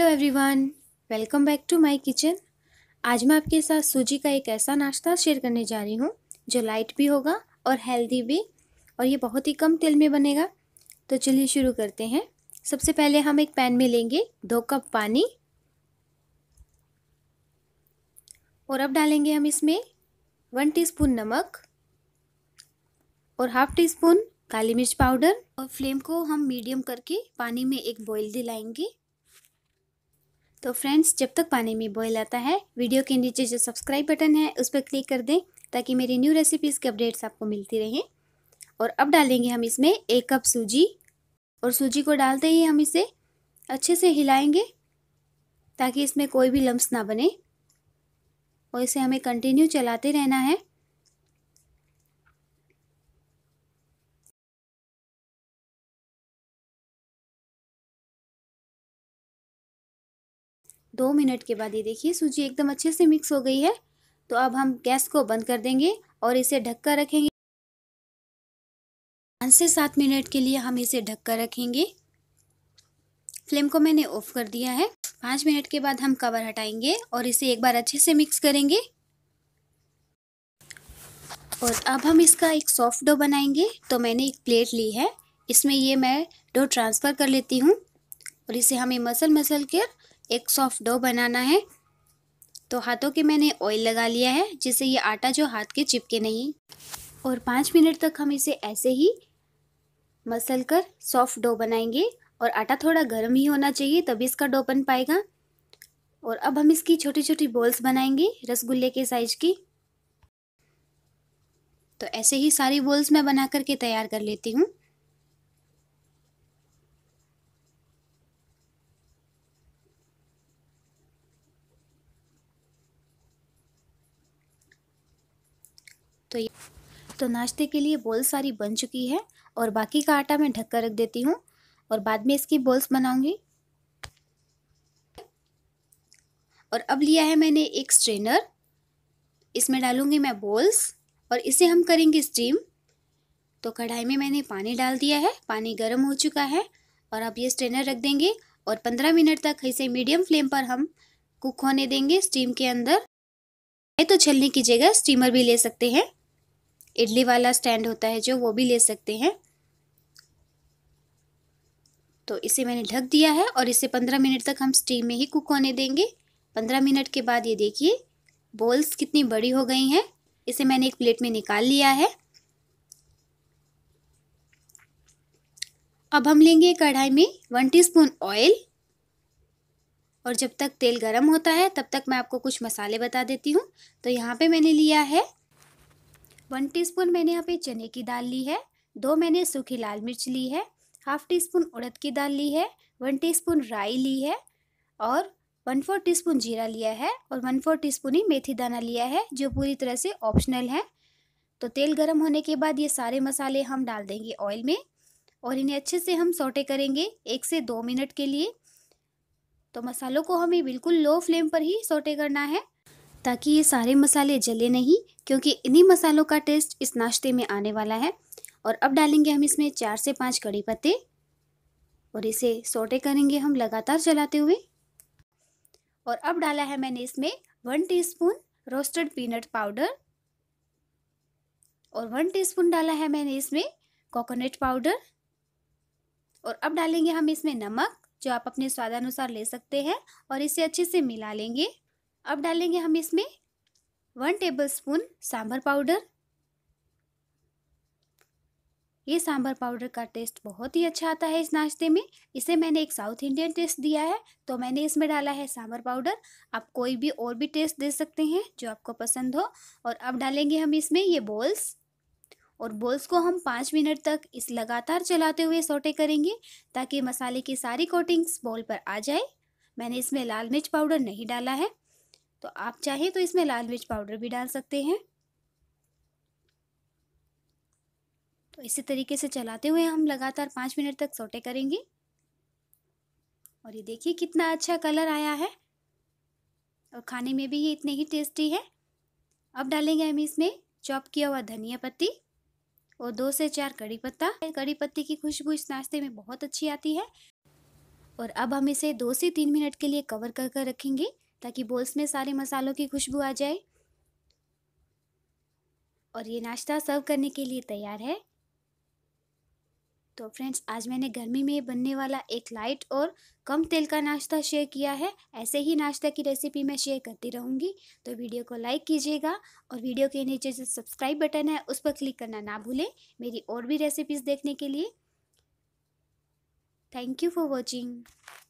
hello everyone welcome back to my kitchen आज मैं आपके साथ सूजी का एक ऐसा नाश्ता शेयर करने जा रही हूँ जो लाइट भी होगा और हेल्दी भी और ये बहुत ही कम तेल में बनेगा तो चलिए शुरू करते हैं सबसे पहले हम एक पैन में लेंगे दो कप पानी और अब डालेंगे हम इसमें वन टीस्पून नमक और हाफ टी स्पून काली मिर्च पाउडर और फ्लेम को हम मीडियम करके पानी में एक बॉयल दिलाएंगे तो फ्रेंड्स जब तक पानी में बॉयल आता है वीडियो के नीचे जो सब्सक्राइब बटन है उस पर क्लिक कर दें ताकि मेरी न्यू रेसिपीज़ के अपडेट्स आपको मिलती रहें और अब डालेंगे हम इसमें एक कप सूजी और सूजी को डालते ही हम इसे अच्छे से हिलाएंगे ताकि इसमें कोई भी लम्ब ना बने और इसे हमें कंटिन्यू चलाते रहना है दो मिनट के बाद ये देखिए सूजी एकदम अच्छे से मिक्स हो गई है तो अब हम गैस को बंद कर देंगे और इसे ढककर रखेंगे पाँच से सात मिनट के लिए हम इसे ढककर रखेंगे फ्लेम को मैंने ऑफ कर दिया है पाँच मिनट के बाद हम कवर हटाएंगे और इसे एक बार अच्छे से मिक्स करेंगे और अब हम इसका एक सॉफ्ट डो बनाएंगे तो मैंने एक प्लेट ली है इसमें ये मैं डो ट्रांसफ़र कर लेती हूँ और इसे हमें मसल मसल कर एक सॉफ्ट डो बनाना है तो हाथों के मैंने ऑयल लगा लिया है जिससे ये आटा जो हाथ के चिपके नहीं और पाँच मिनट तक हम इसे ऐसे ही मसल कर सॉफ्ट डो बनाएंगे और आटा थोड़ा गर्म ही होना चाहिए तभी इसका डो बन पाएगा और अब हम इसकी छोटी छोटी बॉल्स बनाएंगे रसगुल्ले के साइज की तो ऐसे ही सारी बॉल्स मैं बना करके तैयार कर लेती हूँ तो ये तो नाश्ते के लिए बॉल्स सारी बन चुकी है और बाकी का आटा मैं ढक कर रख देती हूँ और बाद में इसकी बॉल्स बनाऊँगी और अब लिया है मैंने एक स्ट्रेनर इसमें डालूंगी मैं बॉल्स और इसे हम करेंगे स्टीम तो कढ़ाई में मैंने पानी डाल दिया है पानी गर्म हो चुका है और अब ये स्ट्रेनर रख देंगे और पंद्रह मिनट तक इसे मीडियम फ्लेम पर हम कुक होने देंगे स्टीम के अंदर तो छलने की जगह स्टीमर भी ले सकते हैं इडली वाला स्टैंड होता है जो वो भी ले सकते हैं तो इसे मैंने ढक दिया है और इसे पंद्रह मिनट तक हम स्टीम में ही कुक होने देंगे पंद्रह मिनट के बाद ये देखिए बॉल्स कितनी बड़ी हो गई हैं इसे मैंने एक प्लेट में निकाल लिया है अब हम लेंगे कढ़ाई में वन टीस्पून ऑयल और जब तक तेल गरम होता है तब तक मैं आपको कुछ मसाले बता देती हूँ तो यहाँ पे मैंने लिया है वन टीस्पून मैंने यहाँ पे चने की दाल ली है दो मैंने सूखी लाल मिर्च ली है हाफ टी स्पून उड़द की दाल ली है वन स्पून राई ली है और वन फोर स्पून जीरा लिया है और वन फोर स्पून ही मेथी दाना लिया है जो पूरी तरह से ऑप्शनल है तो तेल गर्म होने के बाद ये सारे मसाले हम डाल देंगे ऑयल में और इन्हें अच्छे से हम सोटे करेंगे एक से दो मिनट के लिए तो मसालों को हमें बिल्कुल लो फ्लेम पर ही सोटे करना है ताकि ये सारे मसाले जले नहीं क्योंकि इन्हीं मसालों का टेस्ट इस नाश्ते में आने वाला है और अब डालेंगे हम इसमें चार से पाँच कड़ी पत्ते और इसे सोटे करेंगे हम लगातार चलाते हुए और अब डाला है मैंने इसमें one teaspoon roasted peanut powder और वन टीस्पून डाला है मैंने इसमें कोकोनट पाउडर और अब डालेंगे हम इसमें नमक जो आप अपने स्वादानुसार ले सकते हैं और इसे अच्छे से मिला लेंगे अब डालेंगे हम इसमें वन टेबलस्पून सांभर पाउडर ये सांभर पाउडर का टेस्ट बहुत ही अच्छा आता है इस नाश्ते में इसे मैंने एक साउथ इंडियन टेस्ट दिया है तो मैंने इसमें डाला है सांभर पाउडर आप कोई भी और भी टेस्ट दे सकते हैं जो आपको पसंद हो और अब डालेंगे हम इसमें ये बॉल्स और बॉल्स को हम पाँच मिनट तक इस लगातार चलाते हुए सोटे करेंगे ताकि मसाले की सारी कोटिंग्स बॉल पर आ जाए मैंने इसमें लाल मिर्च पाउडर नहीं डाला है तो आप चाहें तो इसमें लाल मिर्च पाउडर भी डाल सकते हैं तो इसी तरीके से चलाते हुए हम लगातार पाँच मिनट तक सोटे करेंगे और ये देखिए कितना अच्छा कलर आया है और खाने में भी ये इतने ही टेस्टी है अब डालेंगे हम इसमें चॉप किया हुआ धनिया पत्ती और दो से चार कड़ी पत्ता कड़ी पत्ती की खुशबू इस नाश्ते में बहुत अच्छी आती है और अब हम इसे दो से तीन मिनट के लिए कवर कर कर रखेंगे ताकि बोल्स में सारे मसालों की खुशबू आ जाए और ये नाश्ता सर्व करने के लिए तैयार है तो फ्रेंड्स आज मैंने गर्मी में बनने वाला एक लाइट और कम तेल का नाश्ता शेयर किया है ऐसे ही नाश्ता की रेसिपी मैं शेयर करती रहूँगी तो वीडियो को लाइक कीजिएगा और वीडियो के नीचे जो सब्सक्राइब बटन है उस पर क्लिक करना ना भूलें मेरी और भी रेसिपीज़ देखने के लिए थैंक यू फॉर वॉचिंग